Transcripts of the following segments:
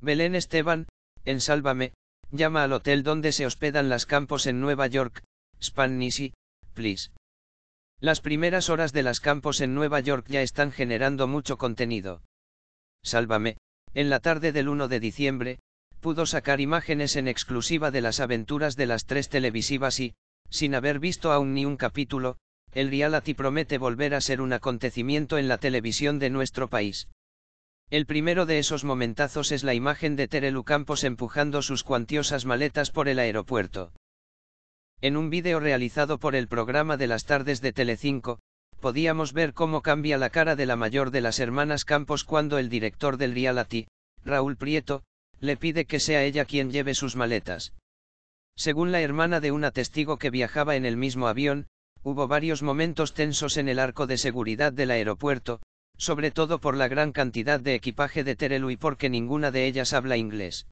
Belén Esteban, en Sálvame, llama al hotel donde se hospedan las campos en Nueva York, Spanish, please. Las primeras horas de las campos en Nueva York ya están generando mucho contenido. Sálvame, en la tarde del 1 de diciembre, pudo sacar imágenes en exclusiva de las aventuras de las tres televisivas y, sin haber visto aún ni un capítulo, el reality promete volver a ser un acontecimiento en la televisión de nuestro país. El primero de esos momentazos es la imagen de Terelu Campos empujando sus cuantiosas maletas por el aeropuerto. En un vídeo realizado por el programa de las tardes de Telecinco, podíamos ver cómo cambia la cara de la mayor de las hermanas Campos cuando el director del reality, Raúl Prieto, le pide que sea ella quien lleve sus maletas. Según la hermana de una testigo que viajaba en el mismo avión, hubo varios momentos tensos en el arco de seguridad del aeropuerto, sobre todo por la gran cantidad de equipaje de Terelu y porque ninguna de ellas habla inglés.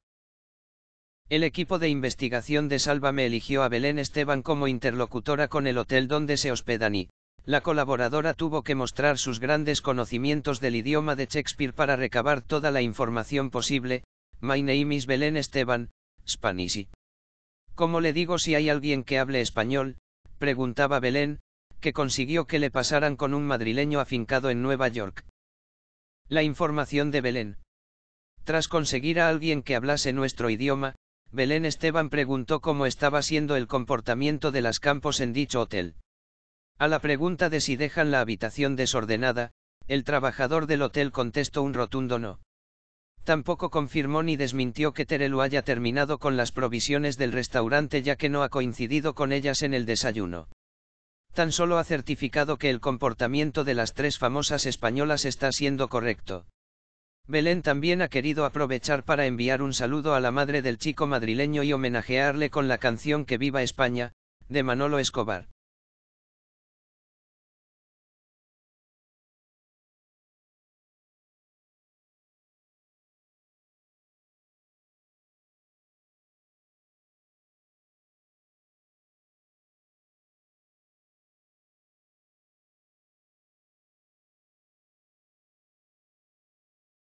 El equipo de investigación de me eligió a Belén Esteban como interlocutora con el hotel donde se hospedan y, la colaboradora tuvo que mostrar sus grandes conocimientos del idioma de Shakespeare para recabar toda la información posible, My name is Belén Esteban, Spanish. ¿Cómo le digo si hay alguien que hable español? preguntaba Belén, que consiguió que le pasaran con un madrileño afincado en Nueva York. La información de Belén. Tras conseguir a alguien que hablase nuestro idioma, Belén Esteban preguntó cómo estaba siendo el comportamiento de las campos en dicho hotel. A la pregunta de si dejan la habitación desordenada, el trabajador del hotel contestó un rotundo no. Tampoco confirmó ni desmintió que Terelu haya terminado con las provisiones del restaurante ya que no ha coincidido con ellas en el desayuno tan solo ha certificado que el comportamiento de las tres famosas españolas está siendo correcto. Belén también ha querido aprovechar para enviar un saludo a la madre del chico madrileño y homenajearle con la canción Que viva España, de Manolo Escobar.